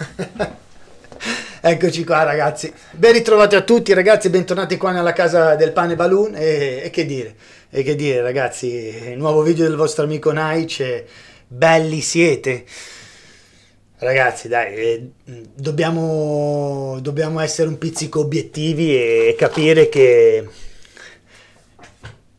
Eccoci qua ragazzi, ben ritrovati a tutti ragazzi, bentornati qua nella casa del pane balloon e, e che dire, e che dire ragazzi, nuovo video del vostro amico Naic, belli siete. Ragazzi, dai, eh, dobbiamo, dobbiamo, essere un pizzico obiettivi e capire che,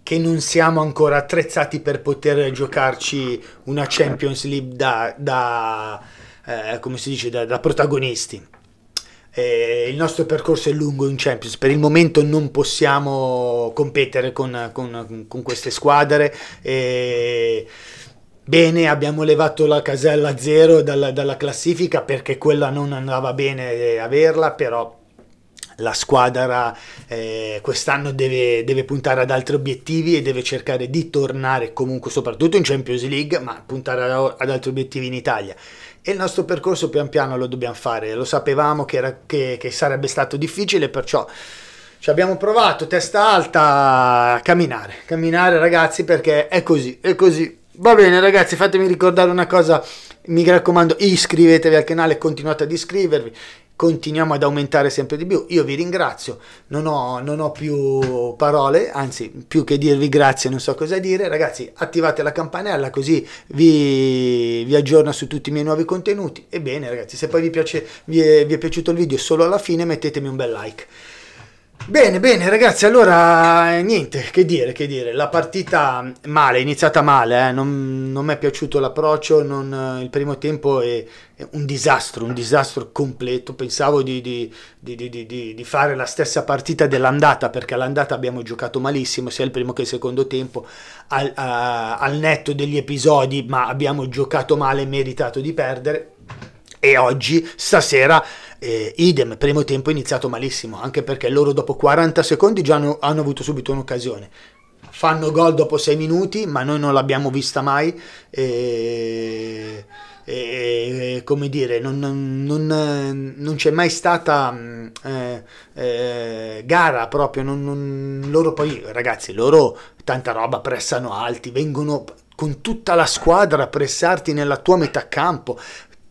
che, non siamo ancora attrezzati per poter giocarci una Champions League da, da eh, come si dice, da, da protagonisti. Eh, il nostro percorso è lungo in Champions, per il momento non possiamo competere con, con, con queste squadre. Eh, bene, abbiamo levato la casella a zero dalla, dalla classifica perché quella non andava bene eh, averla, però la squadra eh, quest'anno deve, deve, puntare ad altri obiettivi e deve cercare di tornare comunque soprattutto in Champions League, ma puntare ad altri obiettivi in Italia. E il nostro percorso pian piano lo dobbiamo fare, lo sapevamo che, era, che, che sarebbe stato difficile, perciò ci abbiamo provato, testa alta, a camminare, camminare ragazzi perché è così, è così. Va bene ragazzi, fatemi ricordare una cosa, mi raccomando iscrivetevi al canale, continuate ad iscrivervi continuiamo ad aumentare sempre di più. Io vi ringrazio, non ho, non ho, più parole, anzi più che dirvi grazie non so cosa dire. Ragazzi, attivate la campanella così vi, vi aggiorno su tutti i miei nuovi contenuti. Ebbene ragazzi, se poi vi, piace, vi, è, vi è piaciuto il video solo alla fine mettetemi un bel like. Bene, bene ragazzi, allora eh, niente, che dire, che dire, la partita mm, male, iniziata male, eh? non, non mi è piaciuto l'approccio, eh, il primo tempo è, è, un disastro, un disastro completo, pensavo di, di, di, di fare la stessa partita dell'andata, perché all'andata abbiamo giocato malissimo, sia il primo che il secondo tempo, al, a, eh, al netto degli episodi, ma abbiamo giocato male, meritato di perdere, e oggi, stasera eh, idem, primo tempo è iniziato malissimo, anche perché loro dopo 40 secondi già hanno, hanno avuto subito un'occasione. Fanno gol dopo 6 minuti, ma noi non l'abbiamo vista mai. Eh, eh, come dire, non, non, non, non c'è mai stata mm, eh, eh, gara proprio. loro poi, ragazzi, loro tanta roba, pressano alti, vengono con tutta la squadra a pressarti nella tua metà campo,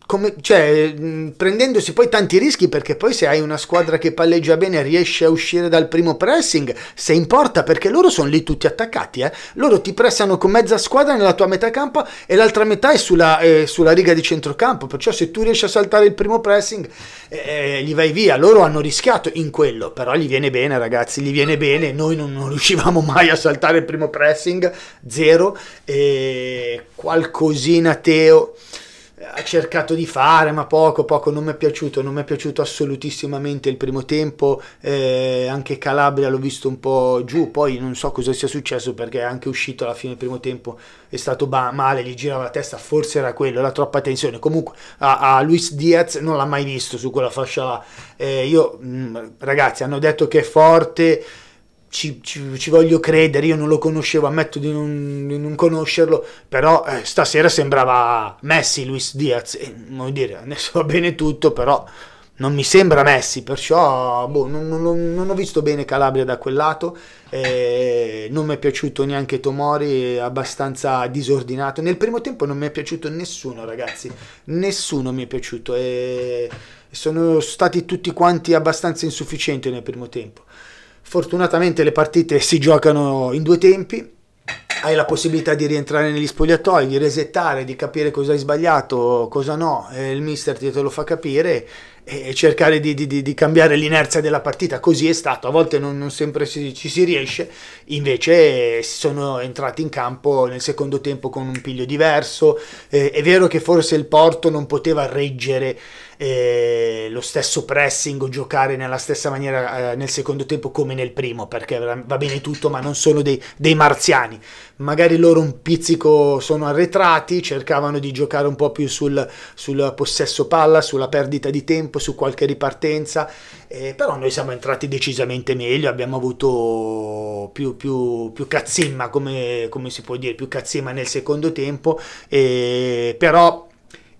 come, cioè, mm, prendendosi poi tanti rischi perché poi se hai una squadra che palleggia bene riesce a uscire dal primo pressing, se importa perché loro sono lì tutti attaccati, eh? loro ti pressano con mezza squadra nella tua metà campo e l'altra metà è sulla, eh, sulla, riga di centrocampo, perciò se tu riesci a saltare il primo pressing eh, eh, gli vai via, loro hanno rischiato in quello, però gli viene bene ragazzi, gli viene bene, noi non, non riuscivamo mai a saltare il primo pressing, zero, e qualcosina Teo ha cercato di fare, ma poco, poco, non mi è piaciuto, non mi è piaciuto assolutissimamente il primo tempo, eh, anche Calabria l'ho visto un po' giù, poi non so cosa sia successo perché è anche uscito alla fine del primo tempo, è stato male, gli girava la testa, forse era quello, era troppa tensione, comunque a, a Luis Diaz non l'ha mai visto su quella fascia là, eh, io mh, mm, ragazzi hanno detto che è forte, ci, ci, ci, voglio credere, io non lo conoscevo, ammetto di non, di non conoscerlo, però eh, stasera sembrava Messi, Luis Diaz, e, voglio dire, adesso va bene tutto, però non mi sembra Messi, perciò boh, non, non, non, ho visto bene Calabria da quel lato, eh, non mi è piaciuto neanche Tomori, abbastanza disordinato, nel primo tempo non mi è piaciuto nessuno ragazzi, nessuno mi è piaciuto, eh, sono stati tutti quanti abbastanza insufficienti nel primo tempo. Fortunatamente le partite si giocano in due tempi, hai la possibilità di rientrare negli spogliatoi, di resettare, di capire cosa hai sbagliato, cosa no, il mister te lo fa capire e cercare di, di, di cambiare l'inerzia della partita. Così è stato, a volte non, non sempre si, ci si riesce, invece sono entrati in campo nel secondo tempo con un piglio diverso. Eh, è vero che forse il Porto non poteva reggere eh, lo stesso pressing, giocare nella stessa maniera eh, nel secondo tempo come nel primo, perché va bene tutto, ma non sono dei, dei marziani. Magari loro un pizzico sono arretrati, cercavano di giocare un po' più sul, sul possesso palla, sulla perdita di tempo, su qualche ripartenza, eh, però noi siamo entrati decisamente meglio, abbiamo avuto più, più, più cazzimma, come, come si può dire, più cazzimma nel secondo tempo, eh, però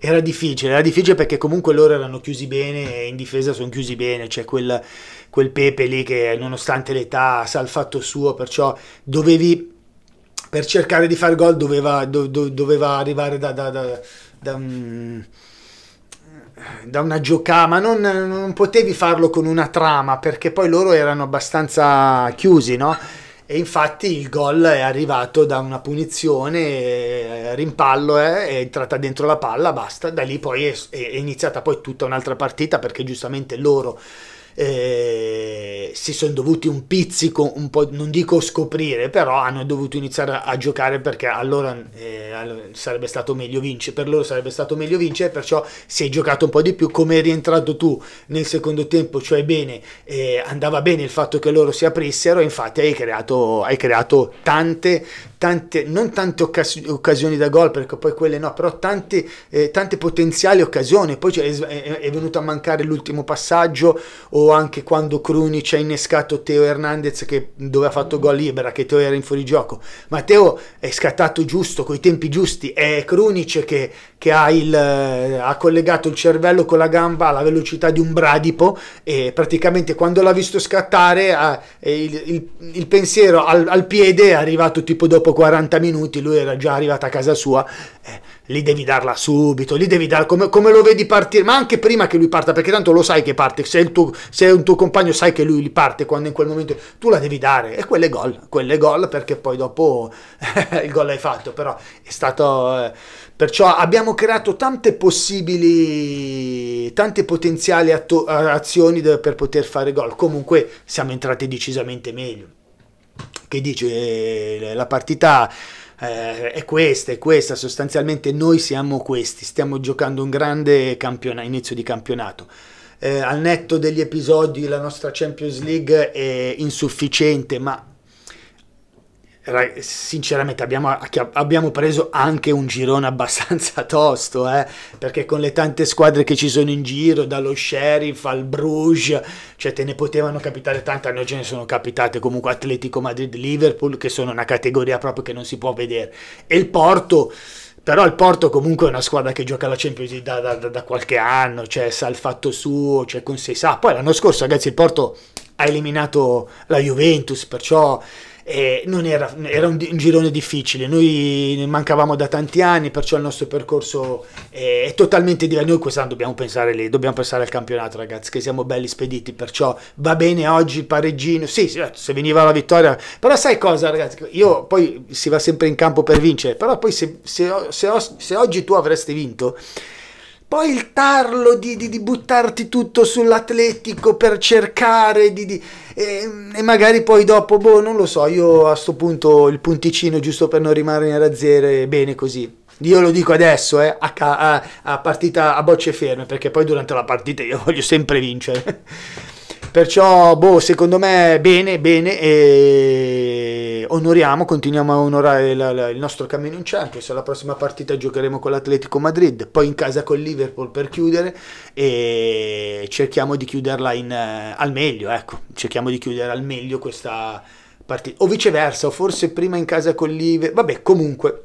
era difficile, era difficile perché comunque loro erano chiusi bene e in difesa sono chiusi bene, c'è quel, quel Pepe lì che nonostante l'età sa il fatto suo, perciò dovevi per cercare di fare gol doveva, do, do, doveva arrivare da, da, da, da, um, da una giocata, ma non, non, potevi farlo con una trama perché poi loro erano abbastanza chiusi, no? E infatti il gol è arrivato da una punizione, eh, rimpallo, eh, è entrata dentro la palla, basta. Da lì poi è, è iniziata poi tutta un'altra partita perché giustamente loro eh, si sono dovuti un pizzico, un po', non dico scoprire, però hanno dovuto iniziare a, giocare perché allora, eh, sarebbe stato meglio vincere, per loro sarebbe stato meglio vincere, perciò si è giocato un po' di più, come è rientrato tu nel secondo tempo, cioè bene, eh, andava bene il fatto che loro si aprissero, infatti hai creato, hai creato tante, tante, non tante occas- occasioni da gol, perché poi quelle no, però tante, eh, tante potenziali occasioni, poi è, è, venuto a mancare l'ultimo passaggio o anche quando Krunic ha innescato Teo Hernandez che, dove ha fatto gol libera, che Teo era in fuorigioco. Ma Teo è scattato giusto, coi tempi giusti, è Krunic che, che ha, il, eh, ha, collegato il cervello con la gamba alla velocità di un bradipo e praticamente quando l'ha visto scattare ha, il, il, il, pensiero al, al, piede è arrivato tipo dopo 40 minuti, lui era già arrivato a casa sua. Eh, lì devi darla subito, lì devi dare come, come, lo vedi partire, ma anche prima che lui parta, perché tanto lo sai che parte, se è, tuo, se è, un tuo compagno sai che lui parte quando in quel momento tu la devi dare e quelle gol, quelle gol perché poi dopo il gol l'hai fatto, però è stato... Eh, perciò abbiamo creato tante possibili, tante potenziali atto, azioni per poter fare gol, comunque siamo entrati decisamente meglio. Che dice eh, la partita eh, è questa, è questa, sostanzialmente noi siamo questi, stiamo giocando un grande campion- inizio di campionato. Eh, al netto degli episodi la nostra Champions League è insufficiente, ma sinceramente abbiamo, abbiamo, preso anche un girone abbastanza tosto, eh? perché con le tante squadre che ci sono in giro, dallo Sheriff al Bruges, cioè te ne potevano capitare tante, a noi ce ne sono capitate comunque Atletico Madrid-Liverpool, che sono una categoria proprio che non si può vedere, e il Porto però il Porto comunque è una squadra che gioca la Champions da, da, da, qualche anno, cioè sa il fatto suo, cioè con sé sa. Poi l'anno scorso, ragazzi, il Porto ha eliminato la Juventus, perciò non era, era un, un, girone difficile, noi mancavamo da tanti anni, perciò il nostro percorso eh, è totalmente diverso. Noi quest'anno dobbiamo pensare lì, dobbiamo pensare al campionato, ragazzi, che siamo belli spediti, perciò va bene oggi il pareggino. Sì, eh, se veniva la vittoria, però sai cosa, ragazzi? Io poi si va sempre in campo per vincere, però poi se, se, se, se oggi tu avresti vinto poi il tarlo di, di, di buttarti tutto sull'atletico per cercare di... di e, e, magari poi dopo, boh, non lo so, io a sto punto il punticino giusto per non rimanere a zero, è bene così. Io lo dico adesso, eh, a, a, a partita a bocce ferme, perché poi durante la partita io voglio sempre vincere. Perciò, boh, secondo me bene, bene e onoriamo, continuiamo a onorare la, la, il nostro cammino in Champions. La prossima partita giocheremo con l'Atletico Madrid, poi in casa con Liverpool per chiudere e cerchiamo di chiuderla in, eh, al meglio, ecco, cerchiamo di chiudere al meglio questa partita. O viceversa, o forse prima in casa con Liverpool, vabbè, comunque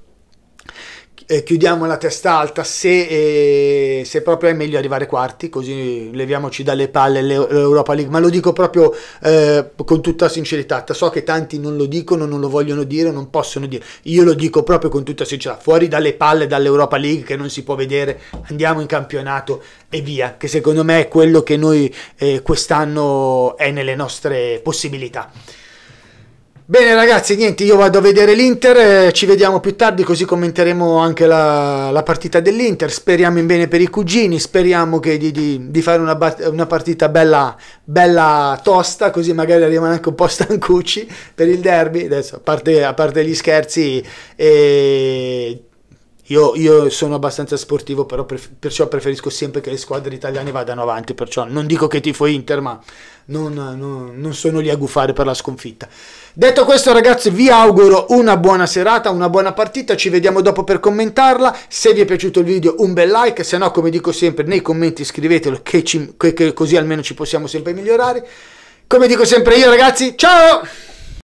eh, chiudiamo la testa alta se, eh, se, proprio è meglio arrivare quarti così leviamoci dalle palle l'Europa League ma lo dico proprio eh, con tutta sincerità so che tanti non lo dicono non lo vogliono dire non possono dire io lo dico proprio con tutta sincerità fuori dalle palle dall'Europa League che non si può vedere andiamo in campionato e via che secondo me è quello che noi eh, quest'anno è nelle nostre possibilità Bene ragazzi, niente, io vado a vedere l'Inter, eh, ci vediamo più tardi così commenteremo anche la, la partita dell'Inter, speriamo in bene per i cugini, speriamo che, di, di, di, fare una, una partita bella, bella, tosta, così magari arrivano anche un po' stancucci per il derby, adesso a parte, a parte gli scherzi. E io, io, sono abbastanza sportivo, pref- perciò preferisco sempre che le squadre italiane vadano avanti. Perciò non dico che tifo Inter, ma non, non, non sono lì a gufare per la sconfitta. Detto questo, ragazzi, vi auguro una buona serata, una buona partita. Ci vediamo dopo per commentarla. Se vi è piaciuto il video, un bel like. Se no, come dico sempre, nei commenti scrivetelo, che ci, che, che così almeno ci possiamo sempre migliorare. Come dico sempre io, ragazzi, ciao!